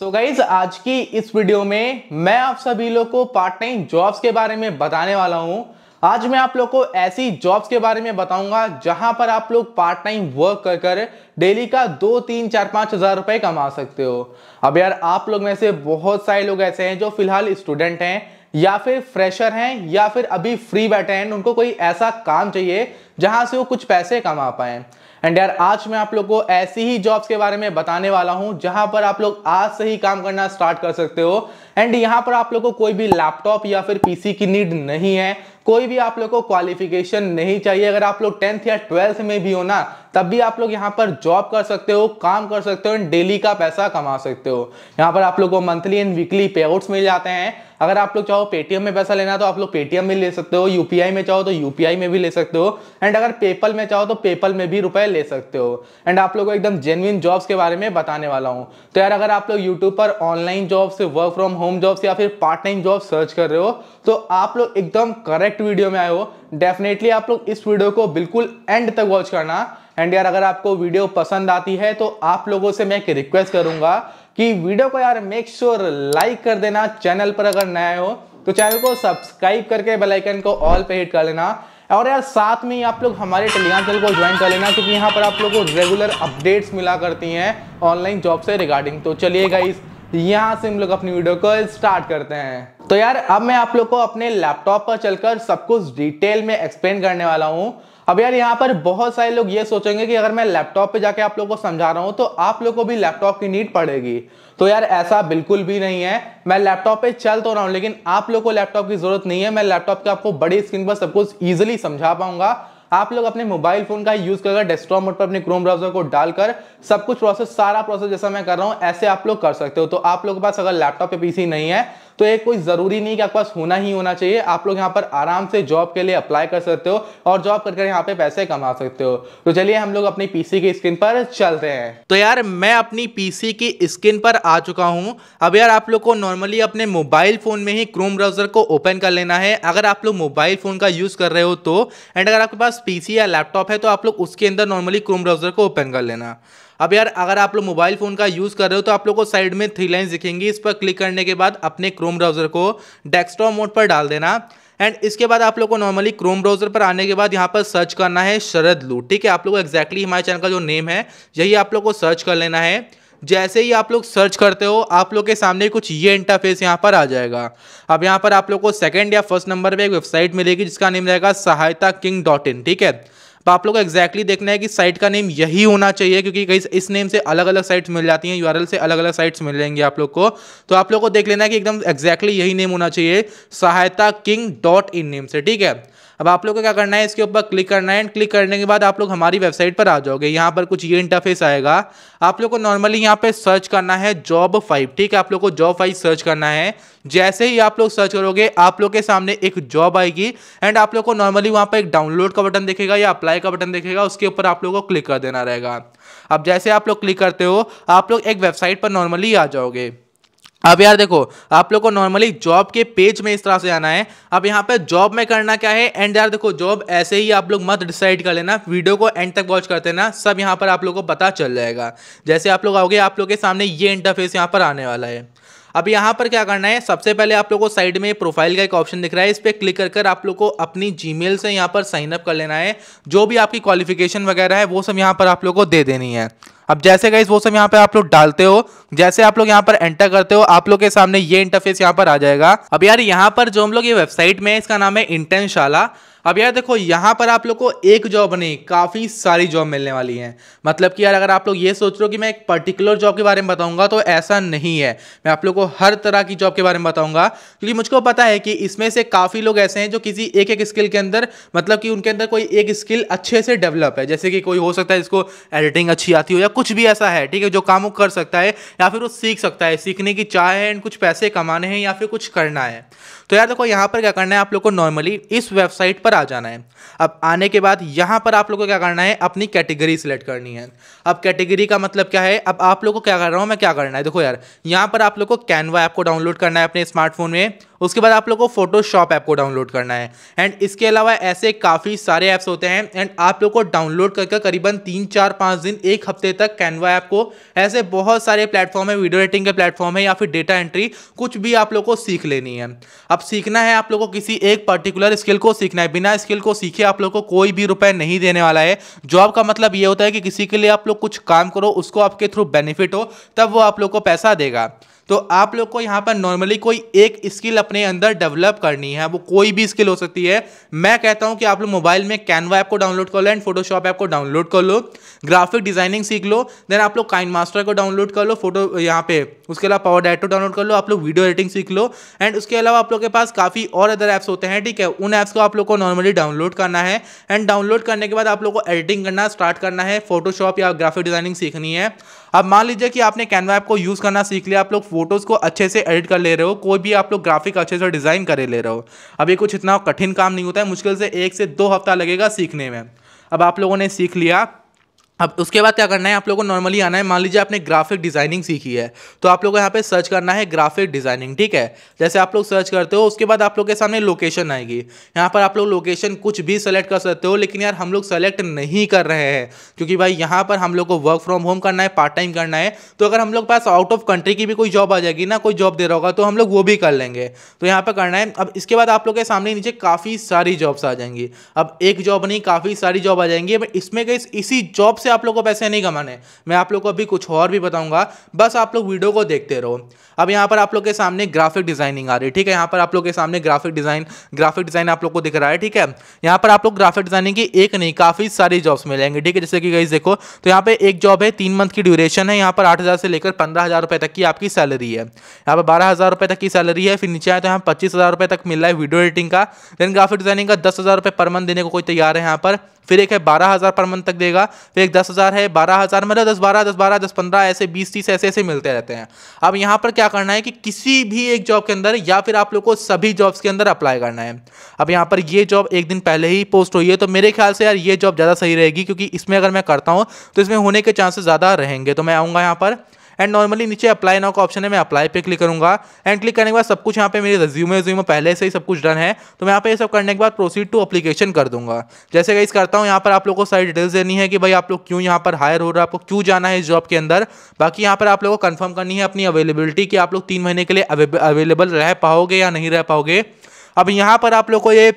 सो so guys आज की इस वीडियो में मैं आप सभी लोग को पार्ट टाइम जॉब्स के बारे में बताने वाला हूँ आज मैं आप लोग को ऐसी जॉब्स के बारे में बताऊंगा जहां पर आप लोग पार्ट टाइम वर्क कर कर डेली का दो तीन चार पाँच हज़ार रुपए कमा सकते हो अब यार आप लोग में से बहुत सारे लोग ऐसे हैं जो फिलहाल स्टूडेंट हैं या फिर फ्रेशर हैं या फिर अभी फ्री बैठे हैं उनको कोई ऐसा काम चाहिए जहां से वो कुछ पैसे कमा पाएँ एंड यार आज मैं आप लोग को ऐसी ही जॉब्स के बारे में बताने वाला हूं जहां पर आप लोग आज से ही काम करना स्टार्ट कर सकते हो एंड यहां पर आप लोग को कोई भी लैपटॉप या फिर पीसी की नीड नहीं है कोई भी आप लोग को क्वालिफिकेशन नहीं चाहिए अगर आप लोग टेंथ या ट्वेल्थ में भी हो ना तब भी आप लोग यहाँ पर जॉब कर सकते हो काम कर सकते हो एंड डेली का पैसा कमा सकते हो यहाँ पर आप लोग को मंथली एंड वीकली पे मिल जाते हैं अगर आप लोग चाहो पेटीएम में पैसा लेना तो आप लोग पेटीएम में ले सकते हो यूपीआई में चाहो तो यूपीआई में भी ले सकते हो एंड अगर पेपल में चाहो तो पेपल में भी रुपए ले सकते हो एंड आप लोग को एकदम जेन्यन जॉब्स के बारे में बताने वाला हूँ तो यार अगर आप लोग यूट्यूब पर ऑनलाइन जॉब से वर्क फ्रॉम होम जॉब्स या फिर पार्ट टाइम जॉब सर्च कर रहे हो तो आप लोग एकदम करेक्ट वीडियो में आए हो डेफिनेटली आप लोग इस वीडियो को बिल्कुल एंड तक वॉच करना एंड यार अगर आपको वीडियो पसंद आती है तो आप लोगों से मैं एक रिक्वेस्ट करूंगा कि वीडियो को यार मेक श्योर लाइक कर देना चैनल पर अगर नया हो तो चैनल को सब्सक्राइब करके बेल आइकन को ऑल पे हिट कर लेना और यार साथ में ही आप लोग हमारे टेलीग्राम चैनल को ज्वाइन कर लेना क्योंकि यहाँ पर आप लोग को रेगुलर अपडेट्स मिला करती हैं ऑनलाइन जॉब से रिगार्डिंग तो चलिए गाइस यहाँ से हम लोग अपनी वीडियो को स्टार्ट करते हैं तो यार अब मैं आप लोग को अपने लैपटॉप पर चलकर सब कुछ डिटेल में एक्सप्लेन करने वाला हूँ अब यार यहाँ पर बहुत सारे लोग ये सोचेंगे कि अगर मैं लैपटॉप पे जाके आप लोगों को समझा रहा हूँ तो आप लोग को भी लैपटॉप की नीड पड़ेगी तो यार ऐसा बिल्कुल भी नहीं है मैं लैपटॉप पे चल तो रहा हूँ लेकिन आप लोग को लैपटॉप की जरूरत नहीं है मैं लैपटॉप के आपको बड़ी स्क्रीन पर सब कुछ ईजिली समझा पाऊंगा आप लोग अपने मोबाइल फोन का यूज कर डेस्कटॉप मोड पर अपने क्रोम ब्राउजर को डालकर सब कुछ प्रोसेस सारा प्रोसेस जैसा मैं कर रहा हूँ ऐसे आप लोग कर सकते हो तो आप लोगों के पास अगर लैपटॉप या पीसी नहीं है तो ये कोई ज़रूरी नहीं कि आपके पास होना ही होना चाहिए आप लोग यहाँ पर आराम से जॉब के लिए अप्लाई कर सकते हो और जॉब कर यहाँ पे पैसे कमा सकते हो तो चलिए हम लोग अपनी पीसी की स्क्रीन पर चलते हैं तो यार मैं अपनी पीसी की स्क्रीन पर आ चुका हूँ अब यार आप लोग को नॉर्मली अपने मोबाइल फ़ोन में ही क्रोम ब्राउज़र को ओपन कर लेना है अगर आप लोग मोबाइल फ़ोन का यूज़ कर रहे हो तो एंड अगर आपके पास पीसी या लैपटॉप है तो आप लोग उसके अंदर नॉर्मली क्रोम ब्राउज़र को ओपन कर लेना अब यार अगर आप लोग मोबाइल फ़ोन का यूज़ कर रहे हो तो आप लोग को साइड में थ्री लाइन दिखेंगी इस पर क्लिक करने के बाद अपने क्रोम ब्राउज़र को डेस्कटॉप मोड पर डाल देना एंड इसके बाद आप लोग को नॉर्मली क्रोम ब्राउजर पर आने के बाद यहाँ पर सर्च करना है शरद लू ठीक है आप लोग को एक्जैक्टली हमारे चैनल का जो नेम है यही आप लोग को सर्च कर लेना है जैसे ही आप लोग सर्च करते हो आप लोग के सामने कुछ ये इंटरफेस यहाँ पर आ जाएगा अब यहाँ पर आप लोग को सेकंड या फर्स्ट नंबर पे एक वेबसाइट मिलेगी जिसका नेम रहेगा सहायता किंग डॉट इन ठीक है तो आप लोग को एक्जैक्टली देखना है कि साइट का नेम यही होना चाहिए क्योंकि कई इस नेम से अलग अलग साइट्स मिल जाती हैं यूआरएल से अलग अलग साइट्स मिल जाएंगी आप लोग को तो आप लोग को देख लेना है कि एकदम एक्जैक्टली यही नेम होना चाहिए सहायता किंग डॉट इन नेम से ठीक है अब आप लोग को क्या करना है इसके ऊपर क्लिक करना है एंड क्लिक करने के बाद आप लोग हमारी वेबसाइट पर आ जाओगे यहाँ पर कुछ ये इंटरफेस आएगा आप लोग को नॉर्मली यहाँ पे सर्च करना है जॉब फाइव ठीक है आप लोग को जॉब फाइव सर्च करना है जैसे ही आप लोग सर्च करोगे आप लोग के सामने एक जॉब आएगी एंड आप लोग को नॉर्मली वहाँ पर एक डाउनलोड का बटन देखेगा या अप्लाई का बटन देखेगा उसके ऊपर आप लोग को क्लिक कर देना रहेगा अब जैसे आप लोग क्लिक करते हो आप लोग एक वेबसाइट पर नॉर्मली आ जाओगे अब यार देखो आप लोग को नॉर्मली जॉब के पेज में इस तरह से आना है अब यहाँ पे जॉब में करना क्या है एंड यार देखो जॉब ऐसे ही आप लोग मत डिसाइड कर लेना वीडियो को एंड तक वॉच करते ना सब यहाँ पर आप लोग को पता चल जाएगा जैसे आप लोग आओगे आप लोग के सामने ये इंटरफेस यहाँ पर आने वाला है अब यहाँ पर क्या करना है सबसे पहले आप लोग को साइड में प्रोफाइल का एक ऑप्शन दिख रहा है इस पर क्लिक कर कर आप लोग को अपनी जीमेल से यहाँ पर साइनअप कर लेना है जो भी आपकी क्वालिफिकेशन वगैरह है वो सब यहाँ पर आप लोग को दे देनी है अब जैसे गाइस वो सब यहाँ पे आप लोग डालते हो जैसे आप लोग यहाँ पर एंटर करते हो आप लोग के सामने ये इंटरफेस यहाँ पर आ जाएगा अब यार यहाँ पर जो हम लोग ये वेबसाइट में इसका नाम है इंटेंशाला अब यार देखो यहाँ पर आप लोग को एक जॉब नहीं काफ़ी सारी जॉब मिलने वाली है मतलब कि यार अगर आप लोग ये सोच रहे हो कि मैं एक पर्टिकुलर जॉब के बारे में बताऊँगा तो ऐसा नहीं है मैं आप लोग को हर तरह की जॉब के बारे में बताऊँगा क्योंकि मुझको पता है कि इसमें से काफ़ी लोग ऐसे हैं जो किसी एक एक स्किल के अंदर मतलब कि उनके अंदर कोई एक स्किल अच्छे से डेवलप है जैसे कि कोई हो सकता है जिसको एडिटिंग अच्छी आती हो या कुछ भी ऐसा है ठीक है जो काम वो कर सकता है या फिर वो सीख सकता है सीखने की चाह है एंड कुछ पैसे कमाने हैं या फिर कुछ करना है तो यार देखो यहाँ पर क्या करना है आप लोग को नॉर्मली इस वेबसाइट पर आ जाना है अब आने के बाद यहाँ पर आप लोग को क्या करना है अपनी कैटेगरी सिलेक्ट करनी है अब कैटेगरी का मतलब क्या है अब आप लोग को क्या कर रहा हूँ मैं क्या करना है देखो यार यहाँ पर आप लोग को कैनवा ऐप को डाउनलोड करना है अपने स्मार्टफोन में उसके बाद आप लोग को फोटोशॉप ऐप को डाउनलोड करना है एंड इसके अलावा ऐसे काफ़ी सारे ऐप्स होते हैं एंड आप लोग को डाउनलोड करके करीबन तीन चार पाँच दिन एक हफ्ते तक कैनवा ऐप को ऐसे बहुत सारे प्लेटफॉर्म है वीडियो एडिटिंग के प्लेटफॉर्म है या फिर डेटा एंट्री कुछ भी आप लोग को सीख लेनी है अब सीखना है आप लोगों को किसी एक पर्टिकुलर स्किल को सीखना है बिना स्किल को सीखे आप लोगों को कोई भी रुपए नहीं देने वाला है जॉब का मतलब ये होता है कि किसी के लिए आप लोग कुछ काम करो उसको आपके थ्रू बेनिफिट हो तब वो आप लोग को पैसा देगा तो आप लोग को यहाँ पर नॉर्मली कोई एक स्किल अपने अंदर डेवलप करनी है वो कोई भी स्किल हो सकती है मैं कहता हूँ कि आप लोग मोबाइल में कैनवा ऐप को डाउनलोड कर लो एंड फोटोशॉप ऐप को डाउनलोड कर लो ग्राफिक डिजाइनिंग सीख लो देन आप लोग काइन मास्टर को डाउनलोड कर लो फोटो यहाँ पे उसके अलावा पावर डायटो डाउनलोड कर लो आप लोग वीडियो एडिटिंग सीख लो एंड उसके अलावा आप लोग के पास काफ़ी और अदर ऐप्स होते हैं ठीक है उन ऐप्स को आप लोग को नॉर्मली डाउनलोड करना है एंड डाउनलोड करने के बाद आप लोग को एडिटिंग करना स्टार्ट करना है फोटोशॉप या ग्राफिक डिजाइनिंग सीखनी है अब मान लीजिए कि आपने कैनवा ऐप को यूज़ करना सीख लिया आप लोग फोटोज़ को अच्छे से एडिट कर ले रहे हो कोई भी आप लोग ग्राफिक अच्छे से डिज़ाइन करे ले रहे हो अब ये कुछ इतना कठिन काम नहीं होता है मुश्किल से एक से दो हफ्ता लगेगा सीखने में अब आप लोगों ने सीख लिया अब उसके बाद क्या करना है आप लोगों को नॉर्मली आना है मान लीजिए आपने ग्राफिक डिज़ाइनिंग सीखी है तो आप लोगों को यहाँ पे सर्च करना है ग्राफिक डिज़ाइनिंग ठीक है जैसे आप लोग सर्च करते हो उसके बाद आप लोग के सामने लोकेशन आएगी यहाँ पर आप लोग लोकेशन कुछ भी सेलेक्ट कर सकते हो लेकिन यार हम लोग सेलेक्ट नहीं कर रहे हैं क्योंकि भाई यहाँ पर हम लोग को वर्क फ्रॉम होम करना है पार्ट टाइम करना है तो अगर हम लोग पास आउट ऑफ कंट्री की भी कोई जॉब आ जाएगी ना कोई जॉब दे रहा होगा तो हम लोग वो भी कर लेंगे तो यहाँ पर करना है अब इसके बाद आप लोग के सामने नीचे काफ़ी सारी जॉब्स आ जाएंगी अब एक जॉब नहीं काफ़ी सारी जॉब आ जाएंगी इसमें इसी जॉब से आप लोग को पैसे नहीं कमाने मैं आप लोग को अभी कुछ और भी बताऊंगा बस आप लोग वीडियो को देखते रहो अब यहाँ पर आप लोग के सामने ग्राफिक डिजाइनिंग आ रही है ठीक है यहाँ पर आप लोग के सामने ग्राफिक डिजाइन ग्राफिक डिजाइन आप लोग को दिख रहा है ठीक है यहाँ पर आप लोग ग्राफिक डिजाइनिंग की एक नहीं काफी सारी जॉब्स मिलेंगे ठीक है जैसे कि गई देखो तो यहाँ पे एक जॉब है तीन मंथ की ड्यूरेशन है यहाँ पर आठ से लेकर पंद्रह हज़ार तक की आपकी सैलरी है यहाँ पर बारह हज़ार तक की सैलरी है फिर नीचे आए तो यहाँ पच्चीस हज़ार तक मिल रहा है वीडियो एडिटिंग का देन ग्राफिक डिजाइनिंग का दस हज़ार पर मंथ देने को कोई तैयार है यहाँ पर फिर एक है बारह हज़ार पर मंथ तक देगा फिर एक दस हज़ार है बारह हज़ार मतलब दस बारह दस बारह दस पंद्रह ऐसे बीस तीस ऐसे ऐसे मिलते रहते हैं अब यहाँ पर क्या करना है कि किसी भी एक जॉब के अंदर या फिर आप लोग को सभी जॉब्स के अंदर अप्लाई करना है अब यहाँ पर ये जॉब एक दिन पहले ही पोस्ट हुई है तो मेरे ख्याल से यार ये जॉब ज़्यादा सही रहेगी क्योंकि इसमें अगर मैं करता हूँ तो इसमें होने के चांसेस ज़्यादा रहेंगे तो मैं आऊँगा यहाँ पर एंड नॉर्मली नीचे अप्लाई नाउ का ऑप्शन है मैं अप्लाई पे क्लिक करूँगा एंड क्लिक करने के बाद सब कुछ यहाँ पे मेरे रिज्यूम रिज्यूम पहले से ही सब कुछ डन है तो मैं यहाँ पे ये सब करने के बाद प्रोसीड टू अप्लीकेशन कर दूंगा जैसे गाइस करता हूँ यहाँ पर आप लोग को सारी डिटेल्स देनी है कि भाई आप लोग क्यों यहाँ पर हायर हो रहा है आपको क्यों जाना है इस जॉब के अंदर बाकी यहाँ पर आप लोग को कन्फर्म करनी है अपनी अवेलेबिलिटी कि आप लोग तीन महीने के लिए अवेलेबल रह पाओगे या नहीं रह पाओगे अब यहाँ पर आप लोग को ये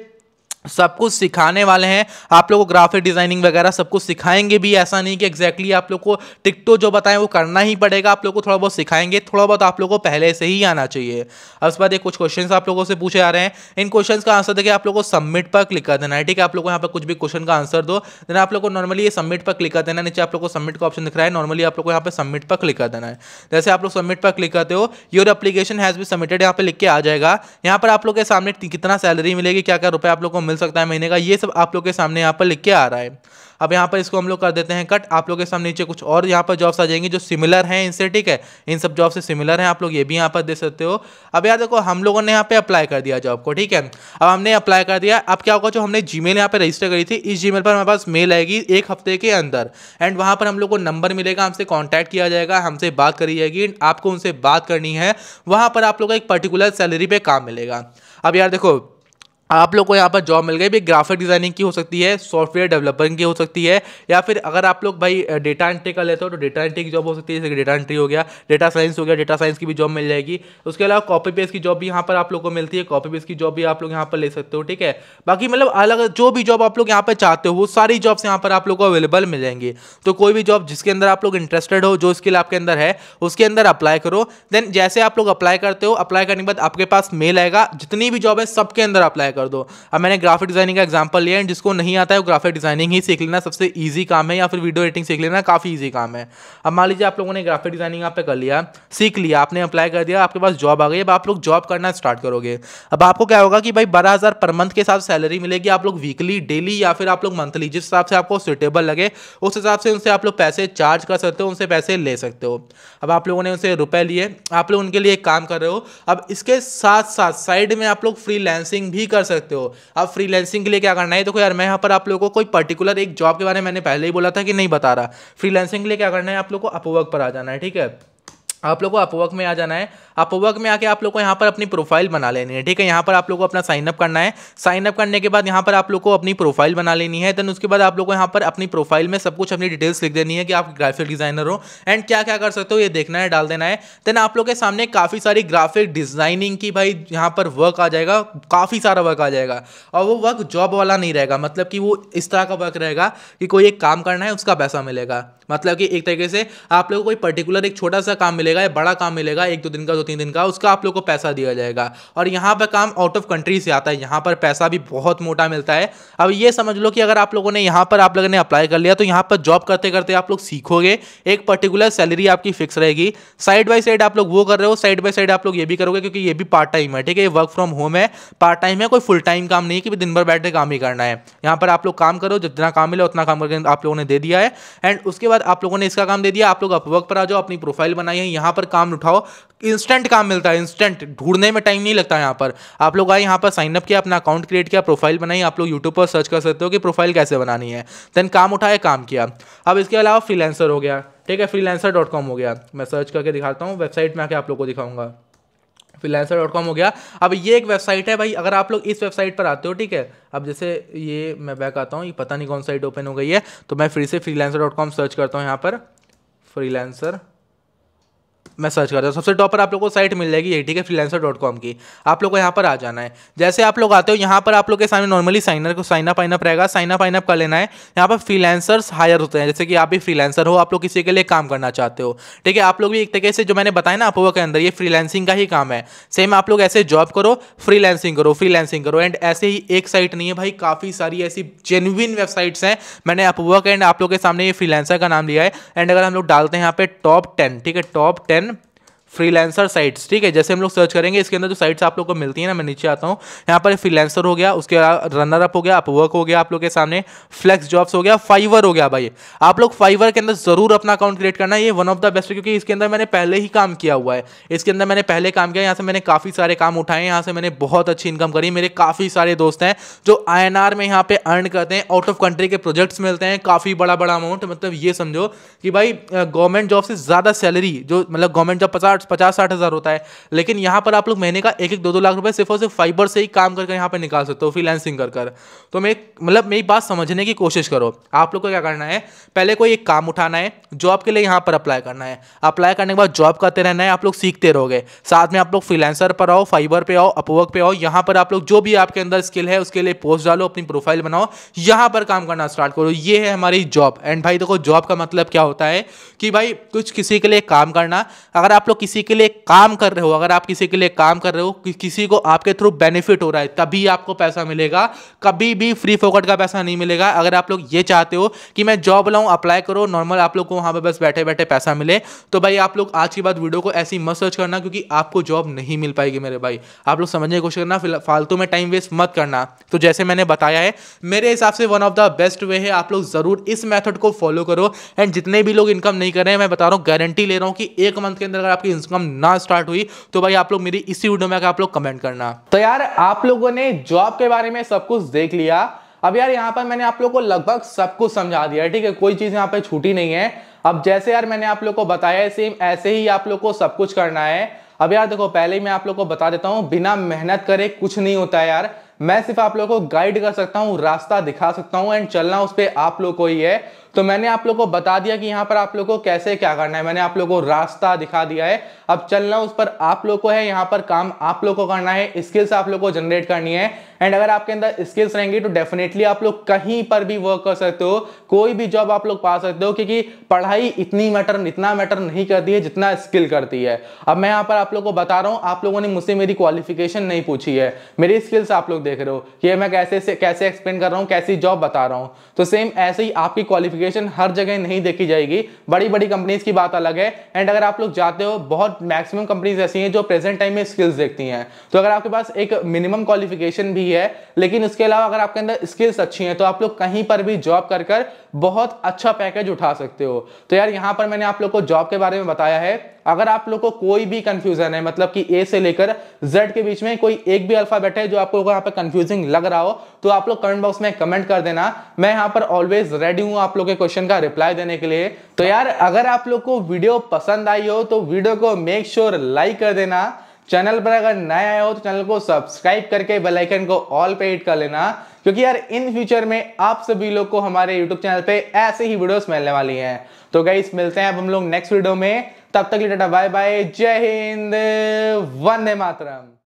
सब कुछ सिखाने वाले हैं आप लोगों को ग्राफिक डिजाइनिंग वगैरह सब कुछ सिखाएंगे भी ऐसा नहीं कि एक्जैक्टली exactly आप लोग को टिकटो जो बताएं वो करना ही पड़ेगा आप लोग को थोड़ा बहुत सिखाएंगे थोड़ा बहुत आप लोगों को पहले से ही आना चाहिए अब उसके बाद कुछ क्वेश्चन आप लोगों से पूछे आ रहे हैं इन क्वेश्चन का आंसर देखिए आप लोग को सबमिट पर क्लिक कर देना है ठीक है आप लोग को यहाँ पर कुछ भी क्वेश्चन का आंसर दो देन आप लोग को नॉर्मली ये सबमिट पर क्लिक कर देना नीचे आप लोग को सबमिट का ऑप्शन दिख रहा है नॉर्मली आप लोग को यहाँ पर सबमिट पर क्लिक कर देना है जैसे आप लोग सबमिट पर क्लिक करते हो योर एप्लीकेशन हैज़ भी सबमिटेड यहाँ पर लिख के आ जाएगा यहाँ पर आप लोग के सामने कितना सैलरी मिलेगी क्या क्या रुपये आप लोग को मिल सकता है महीने का ये सब आप लोग के सामने यहाँ पर लिख के आ रहा है अब यहाँ पर इसको हम लोग कर देते हैं कट आप लोग के सामने नीचे कुछ और यहाँ पर जॉब्स आ जाएंगे जो सिमिलर हैं इनसे ठीक है इन सब जॉब से सिमिलर हैं आप लोग ये भी यहाँ पर दे सकते हो अब यार देखो हम लोगों ने यहाँ पे अप्लाई कर दिया जॉब को ठीक है अब हमने अप्लाई कर दिया अब क्या होगा जो हमने जी मेल यहाँ पर रजिस्टर करी थी इस जी मेल पर हमारे पास मेल आएगी एक हफ्ते के अंदर एंड वहाँ पर हम लोग को नंबर मिलेगा हमसे कॉन्टैक्ट किया जाएगा हमसे बात करी जाएगी आपको उनसे बात करनी है वहाँ पर आप लोग को एक पर्टिकुलर सैलरी पर काम मिलेगा अब यार देखो आप लोग को यहाँ पर जॉब मिल गई भी ग्राफिक डिज़ाइनिंग की हो सकती है सॉफ्टवेयर डेवलपिंग की हो सकती है या फिर अगर आप लोग भाई डेटा एंट्री का लेते हो तो डेटा एंट्री की जॉब हो सकती है जैसे डेटा एंट्री हो गया डेटा साइंस हो गया डेटा साइंस की भी जॉब मिल जाएगी उसके अलावा कॉपी पेस्ट की जॉब भी यहाँ पर आप लोग को मिलती है कॉपी पेस्ट की जॉब भी आप लोग यहाँ पर ले सकते हो ठीक है बाकी मतलब अलग जो भी जॉब आप लोग यहाँ पर चाहते हो वो सारी जॉब्स यहाँ पर आप लोग को अवेलेबल मिल जाएंगी तो कोई भी जॉब जिसके अंदर आप लोग इंटरेस्टेड हो जो स्किल आपके अंदर है उसके अंदर अप्लाई करो देन जैसे आप लोग अप्लाई करते हो अप्लाई करने के बाद आपके पास मेल आएगा जितनी भी जॉब है सबके अंदर अप्लाई कर दो अब मैंने ग्राफिक डिज़ाइनिंग का एग्जाम्पल लिया एंड जिसको नहीं आता है वो ग्राफिक डिज़ाइनिंग ही सीख लेना सबसे ईजी काम है या फिर वीडियो एडिटिंग सीख लेना काफ़ी ईजी काम है अब मान लीजिए आप लोगों ने ग्राफिक डिज़ाइनिंग आप कर लिया सीख लिया आपने अप्लाई कर दिया आपके पास जॉब आ गई अब आप लोग जॉब करना स्टार्ट करोगे अब आपको क्या होगा कि भाई बारह हज़ार पर मंथ के हिसाब से सैलरी मिलेगी आप लोग वीकली डेली या फिर आप लोग मंथली जिस हिसाब से आपको सुटेबल लगे उस हिसाब से उनसे आप लोग पैसे चार्ज कर सकते हो उनसे पैसे ले सकते हो अब आप लोगों ने उनसे रुपए लिए आप लोग उनके लिए काम कर रहे हो अब इसके साथ साथ साइड में आप लोग फ्रीलैंसिंग भी कर सकते हो आप फ्रीलैंसिंग के लिए क्या करना है देखो तो यार मैं यहाँ पर आप लोगों को कोई पर्टिकुलर एक जॉब के बारे में मैंने पहले ही बोला था कि नहीं बता रहा फ्रीलैंसिंग के लिए क्या करना है आप लोग को अपवर्क पर आ जाना है ठीक है आप लोग को अपवर्क में आ जाना है अपवर्क में आके आप लोग को यहाँ पर अपनी प्रोफाइल बना लेनी है ठीक है यहाँ पर आप लोग को अपना साइनअप करना है साइनअप करने के बाद यहाँ पर आप लोग को अपनी प्रोफाइल बना लेनी है देन उसके बाद आप लोग को यहाँ पर अपनी प्रोफाइल में सब कुछ अपनी डिटेल्स लिख देनी है कि आप ग्राफिक डिज़ाइनर हो एंड क्या क्या कर सकते हो ये देखना है डाल देना है देन आप लोग के सामने काफ़ी सारी ग्राफिक डिज़ाइनिंग की भाई यहाँ पर वर्क आ जाएगा काफ़ी सारा वर्क आ जाएगा और वो वर्क जॉब वाला नहीं रहेगा मतलब कि वो इस तरह का वर्क रहेगा कि कोई एक काम करना है उसका पैसा मिलेगा मतलब कि एक तरीके से आप लोग कोई पर्टिकुलर एक छोटा सा काम मिलेगा मिलेगा या बड़ा काम मिलेगा एक दो दिन का दो तीन दिन का उसका आप लोग को पैसा दिया जाएगा और यहाँ पर काम आउट ऑफ कंट्री से आता है यहाँ पर पैसा भी बहुत मोटा मिलता है अब ये समझ लो कि अगर आप लोगों ने यहाँ पर आप लोगों ने अप्लाई कर लिया तो यहाँ पर जॉब करते करते आप लोग सीखोगे एक पर्टिकुलर सैलरी आपकी फिक्स रहेगी साइड बाई साइड आप लोग वो कर रहे हो साइड बाई साइड आप लोग ये भी करोगे क्योंकि ये भी पार्ट टाइम है ठीक है ये वर्क फ्रॉम होम है पार्ट टाइम है कोई फुल टाइम काम नहीं है कि दिन भर बैठ के काम ही करना है यहाँ पर आप लोग काम करो जितना काम मिले उतना काम करके आप लोगों ने दे दिया है एंड उसके बाद आप लोगों ने इसका काम दे दिया आप लोग अपवर्क पर आ जाओ अपनी प्रोफाइल बनाइए यहाँ पर काम उठाओ इंस्टेंट काम मिलता है इंस्टेंट ढूंढने में टाइम नहीं लगता यहाँ पर आप लोग आए यहाँ पर साइनअप किया अपना अकाउंट क्रिएट किया प्रोफाइल बनाई आप लोग यूट्यूब पर सर्च कर सकते हो कि प्रोफाइल कैसे बनानी है देन काम उठाया काम किया अब इसके अलावा फ्रीलांसर हो गया ठीक है फ्रीलांसर डॉट कॉम हो गया मैं सर्च करके दिखाता हूँ वेबसाइट में आके आप लोग को दिखाऊंगा फ्रीलांसर डॉट कॉम हो गया अब ये एक वेबसाइट है भाई अगर आप लोग इस वेबसाइट पर आते हो ठीक है अब जैसे ये मैं बैक आता हूँ ये पता नहीं कौन साइट ओपन हो गई है तो मैं फिर से फ्रीलांसर डॉट कॉम सर्च करता हूँ यहाँ पर फ्रीलांसर मैं सर्च करता हूँ सबसे टॉप पर आप लोग को साइट मिल जाएगी यही ठीक है फ्रीलांसर डॉट कॉम की आप लोगों को यहाँ पर आ जाना है जैसे आप लोग आते हो यहाँ पर आप लोग के सामने नॉर्मली साइनर को साइन अप आइनअप रहेगा साइन अप आइनअप कर लेना है यहाँ पर फ्रीलांसर्स हायर होते हैं जैसे कि आप भी फ्रीलेंसर हो आप लोग किसी के लिए काम करना चाहते हो ठीक है आप लोग भी एक तरीके से जो मैंने बताया ना अपोवा के अंदर ये फ्रीलैंसिंग का ही काम है सेम आप लोग ऐसे जॉब करो फ्रीलैंसिंग करो फ्रीलैंसिंग करो एंड ऐसे ही एक साइट नहीं है भाई काफ़ी सारी ऐसी जेन्युन वेबसाइट्स हैं मैंने अपवर्क एंड आप लोग के सामने ये फ्रीलैंसर का नाम लिया है एंड अगर हम लोग डालते हैं यहाँ पे टॉप टेन ठीक है टॉप टेन फ्रीलांसर साइट्स ठीक है जैसे हम लोग सर्च करेंगे इसके अंदर जो साइट्स आप लोग को मिलती है ना मैं नीचे आता हूँ यहाँ पर फ्रीलांसर हो गया उसके रनर अप हो गया अपवर्क हो गया आप लोग के सामने फ्लेक्स जॉब्स हो गया फाइवर हो गया भाई आप लोग फाइवर के अंदर जरूर अपना अकाउंट क्रिएट करना ये वन ऑफ द बेस्ट क्योंकि इसके अंदर मैंने पहले ही काम किया हुआ है इसके अंदर मैंने पहले काम किया यहाँ से मैंने काफ़ी सारे काम उठाए यहाँ से मैंने बहुत अच्छी इनकम करी मेरे काफ़ी सारे दोस्त हैं जो आई में यहाँ पे अर्न करते हैं आउट ऑफ कंट्री के प्रोजेक्ट्स मिलते हैं काफ़ी बड़ा बड़ा अमाउंट मतलब ये समझो कि भाई गवर्नमेंट जॉब से ज़्यादा सैलरी जो मतलब गवर्नमेंट जॉब पचास साठ पचास साठ हज़ार होता है लेकिन यहाँ पर आप लोग महीने का एक एक दो दो लाख रुपए सिर्फ और सिर्फ फाइबर से ही काम करके यहाँ पर निकाल सकते हो फ्रीलांसिंग कर कर तो मैं मतलब मेरी बात समझने की कोशिश करो आप लोग को क्या करना है पहले कोई एक काम उठाना है जॉब के लिए यहाँ पर अप्लाई करना है अप्लाई करने के बाद जॉब करते रहना है आप लोग सीखते रहोगे साथ में आप लोग फ्रीलैंसर पर आओ फाइबर पर आओ अपवर्क पर आओ यहाँ पर आप लोग जो भी आपके अंदर स्किल है उसके लिए पोस्ट डालो अपनी प्रोफाइल बनाओ यहाँ पर काम करना स्टार्ट करो ये है हमारी जॉब एंड भाई देखो जॉब का मतलब क्या होता है कि भाई कुछ किसी के लिए काम करना अगर आप लोग किसी के लिए काम कर रहे हो अगर आप किसी के लिए काम कर रहे हो कि किसी को आपके थ्रू बेनिफिट हो रहा है तभी आपको पैसा मिलेगा कभी भी फ्री फोकट का पैसा नहीं मिलेगा अगर आप लोग ये चाहते हो कि मैं जॉब लाऊं अप्लाई करो नॉर्मल आप लोग को वहाँ पर बस बैठे बैठे पैसा मिले तो भाई आप लोग आज के बाद वीडियो को ऐसी मत सर्च करना क्योंकि आपको जॉब नहीं मिल पाएगी मेरे भाई आप लोग समझने की कोशिश करना फालतू में टाइम वेस्ट मत करना तो जैसे मैंने बताया है मेरे हिसाब से one of the best way है आप लोग ज़रूर इस मेथड को फॉलो करो एंड जितने भी लोग इनकम नहीं कर रहे हैं मैं बता रहा हूँ गारंटी ले रहा हूँ कि एक मंथ के अंदर अगर आपकी इनकम ना स्टार्ट हुई तो भाई आप लोग मेरी इसी वीडियो में आप लोग कमेंट करना तो यार आप लोगों ने जॉब के बारे में सब कुछ देख लिया अब यार यहाँ पर मैंने आप लोग को लगभग सब कुछ समझा दिया ठीक है कोई चीज़ यहाँ पे छूटी नहीं है अब जैसे यार मैंने आप लोग को बताया है सेम ऐसे ही आप लोग को सब कुछ करना है अब यार देखो पहले ही मैं आप लोग को बता देता हूँ बिना मेहनत करे कुछ नहीं होता यार मैं सिर्फ आप लोगों को गाइड कर सकता हूँ रास्ता दिखा सकता हूँ एंड चलना उस पर आप लोग को ही है तो मैंने आप लोग को बता दिया कि यहाँ पर आप लोग को कैसे क्या करना है मैंने आप लोग को रास्ता दिखा दिया है अब चलना उस पर आप लोग को है यहाँ पर काम आप लोग को करना है स्किल्स आप लोग को जनरेट करनी है एंड अगर आपके अंदर स्किल्स रहेंगी तो डेफिनेटली आप लोग कहीं पर भी वर्क कर सकते हो कोई भी जॉब आप लोग पा सकते हो क्योंकि पढ़ाई इतनी मैटर इतना मैटर नहीं करती है जितना स्किल करती है अब मैं यहाँ पर आप लोग को बता रहा हूँ आप लोगों ने मुझसे मेरी क्वालिफिकेशन नहीं पूछी है मेरी स्किल्स आप लोग देख रहे हो ये मैं कैसे कैसे एक्सप्लेन कर रहा हूँ कैसी जॉब बता रहा हूँ तो सेम ऐसे ही आपकी क्वालिफिकेशन हर जगह नहीं देखी जाएगी बड़ी बड़ी कंपनीज की बात अलग है एंड अगर आप लोग जाते हो बहुत मैक्सिमम कंपनीज ऐसी हैं जो प्रेजेंट टाइम में स्किल्स देखती हैं तो अगर आपके पास एक मिनिमम क्वालिफिकेशन भी ही है लेकिन इसके अलावा अगर आपके अंदर स्किल्स अच्छी हैं तो आप लोग कहीं पर भी जॉब कर कर बहुत अच्छा पैकेज उठा सकते हो तो यार यहाँ पर मैंने आप लोग को जॉब के बारे में बताया है अगर आप लोग को कोई भी कंफ्यूजन है मतलब कि ए से लेकर जेड के बीच में कोई एक भी अल्फाबेट है जो आप लोग को यहाँ पर कंफ्यूजिंग लग रहा हो तो आप लोग कमेंट बॉक्स में कमेंट कर देना मैं यहाँ पर ऑलवेज रेडी हूँ आप लोग के क्वेश्चन का रिप्लाई देने के लिए तो यार अगर आप लोग को वीडियो पसंद आई हो तो वीडियो को मेक श्योर लाइक कर देना चैनल पर अगर नए आए हो तो चैनल को सब्सक्राइब करके बेल आइकन को ऑल पे हिट कर लेना क्योंकि यार इन फ्यूचर में आप सभी लोग को हमारे यूट्यूब चैनल पे ऐसे ही वीडियोस मिलने वाली हैं तो गई मिलते हैं अब हम लोग नेक्स्ट वीडियो में तब तक लिए टाटा बाय बाय जय हिंद वंदे मातरम